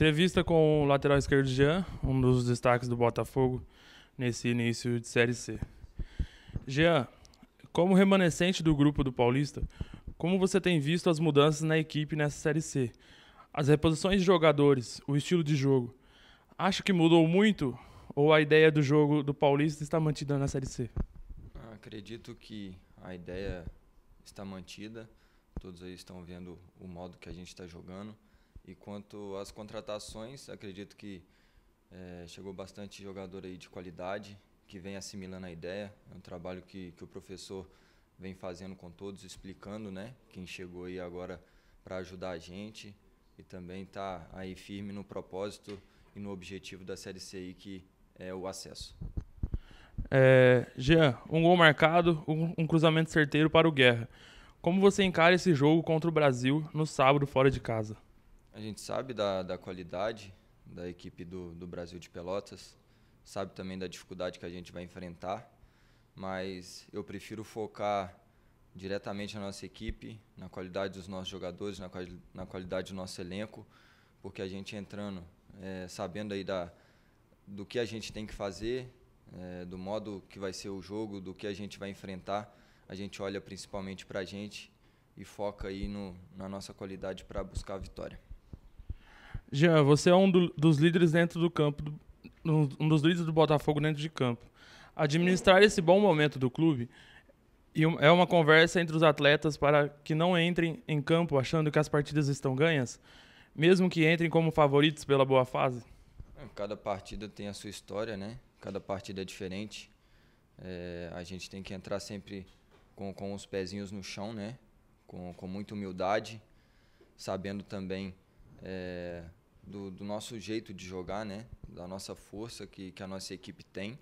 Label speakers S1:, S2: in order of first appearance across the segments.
S1: Entrevista com o lateral esquerdo Jean, um dos destaques do Botafogo nesse início de Série C. Jean, como remanescente do grupo do Paulista, como você tem visto as mudanças na equipe nessa Série C? As reposições de jogadores, o estilo de jogo. Acha que mudou muito ou a ideia do jogo do Paulista está mantida na Série C?
S2: Ah, acredito que a ideia está mantida. Todos aí estão vendo o modo que a gente está jogando. E quanto às contratações, acredito que é, chegou bastante jogador aí de qualidade que vem assimilando a ideia. É um trabalho que, que o professor vem fazendo com todos, explicando, né? Quem chegou aí agora para ajudar a gente e também está aí firme no propósito e no objetivo da Série CI que é o acesso.
S1: É, Jean, um gol marcado, um, um cruzamento certeiro para o Guerra. Como você encara esse jogo contra o Brasil no sábado fora de casa?
S2: A gente sabe da, da qualidade da equipe do, do Brasil de Pelotas, sabe também da dificuldade que a gente vai enfrentar, mas eu prefiro focar diretamente na nossa equipe, na qualidade dos nossos jogadores, na, quali na qualidade do nosso elenco, porque a gente entrando, é, sabendo aí da, do que a gente tem que fazer, é, do modo que vai ser o jogo, do que a gente vai enfrentar, a gente olha principalmente para a gente e foca aí no, na nossa qualidade para buscar a vitória.
S1: Jean, você é um do, dos líderes dentro do campo, do, um dos líderes do Botafogo dentro de campo. Administrar esse bom momento do clube é uma conversa entre os atletas para que não entrem em campo achando que as partidas estão ganhas, mesmo que entrem como favoritos pela
S2: boa fase? É, cada partida tem a sua história, né? Cada partida é diferente. É, a gente tem que entrar sempre com, com os pezinhos no chão, né? Com, com muita humildade, sabendo também é, do, do, nosso jeito de jogar, né? Da nossa força que, que a nossa equipe tem.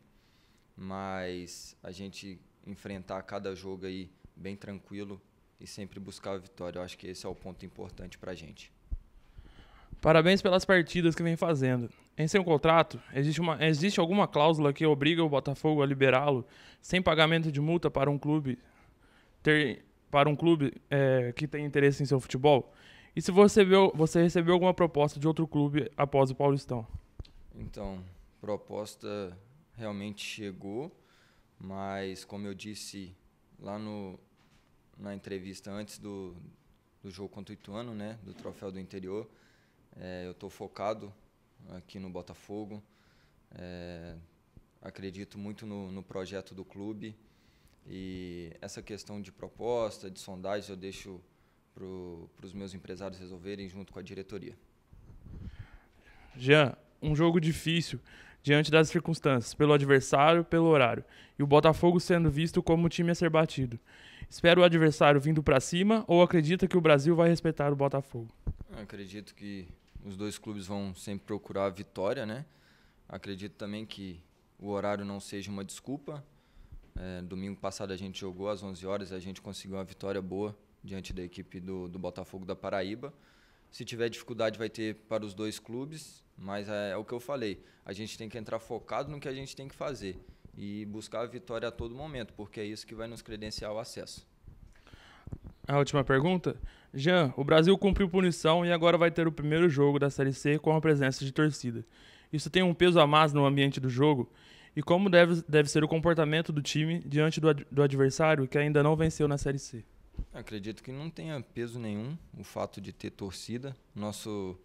S2: Mas a gente enfrentar cada jogo aí bem tranquilo e sempre buscar a vitória. Eu acho que esse é o ponto importante pra gente.
S1: Parabéns pelas partidas que vem fazendo. Em seu contrato, existe, uma, existe alguma cláusula que obriga o Botafogo a liberá-lo sem pagamento de multa para um clube ter, para um clube é, que tem interesse em seu futebol? E se você, viu, você recebeu alguma proposta de outro clube após o Paulistão?
S2: Então, proposta realmente chegou, mas como eu disse lá no, na entrevista antes do, do jogo contra o Ituano, né, do Troféu do Interior, é, eu estou focado aqui no Botafogo, é, acredito muito no, no projeto do clube e essa questão de proposta, de sondagem, eu deixo para os meus empresários resolverem junto com a diretoria.
S1: Jean, um jogo difícil diante das circunstâncias, pelo adversário, pelo horário, e o Botafogo sendo visto como o time a ser batido. Espera o adversário vindo para cima ou acredita que o Brasil vai respeitar o Botafogo?
S2: Eu acredito que os dois clubes vão sempre procurar a vitória, né? Acredito também que o horário não seja uma desculpa. É, domingo passado a gente jogou às 11 horas, a gente conseguiu uma vitória boa diante da equipe do, do Botafogo da Paraíba. Se tiver dificuldade, vai ter para os dois clubes, mas é, é, o que eu falei. A gente tem que entrar focado no que a gente tem que fazer e buscar a vitória a todo momento, porque é isso que vai nos credenciar o acesso.
S1: A última pergunta. Jean, o Brasil cumpriu punição e agora vai ter o primeiro jogo da Série C com a presença de torcida. Isso tem um peso a mais no ambiente do jogo? E como deve, deve ser o comportamento do time diante do, do adversário que ainda não venceu na Série C?
S2: Acredito que não tenha peso nenhum o fato de ter torcida. Nosso,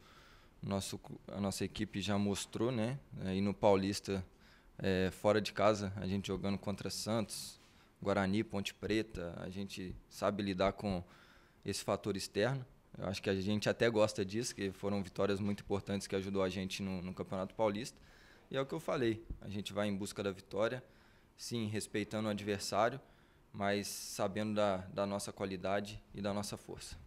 S2: nosso, a nossa equipe já mostrou, né? Aí no Paulista, é, fora de casa, a gente jogando contra Santos, Guarani, Ponte Preta, a gente sabe lidar com esse fator externo. Eu acho que a gente até gosta disso, que foram vitórias muito importantes que ajudou a gente no, no Campeonato Paulista. E é o que eu falei, a gente vai em busca da vitória, sim, respeitando o adversário, mas sabendo da, da nossa qualidade e da nossa força.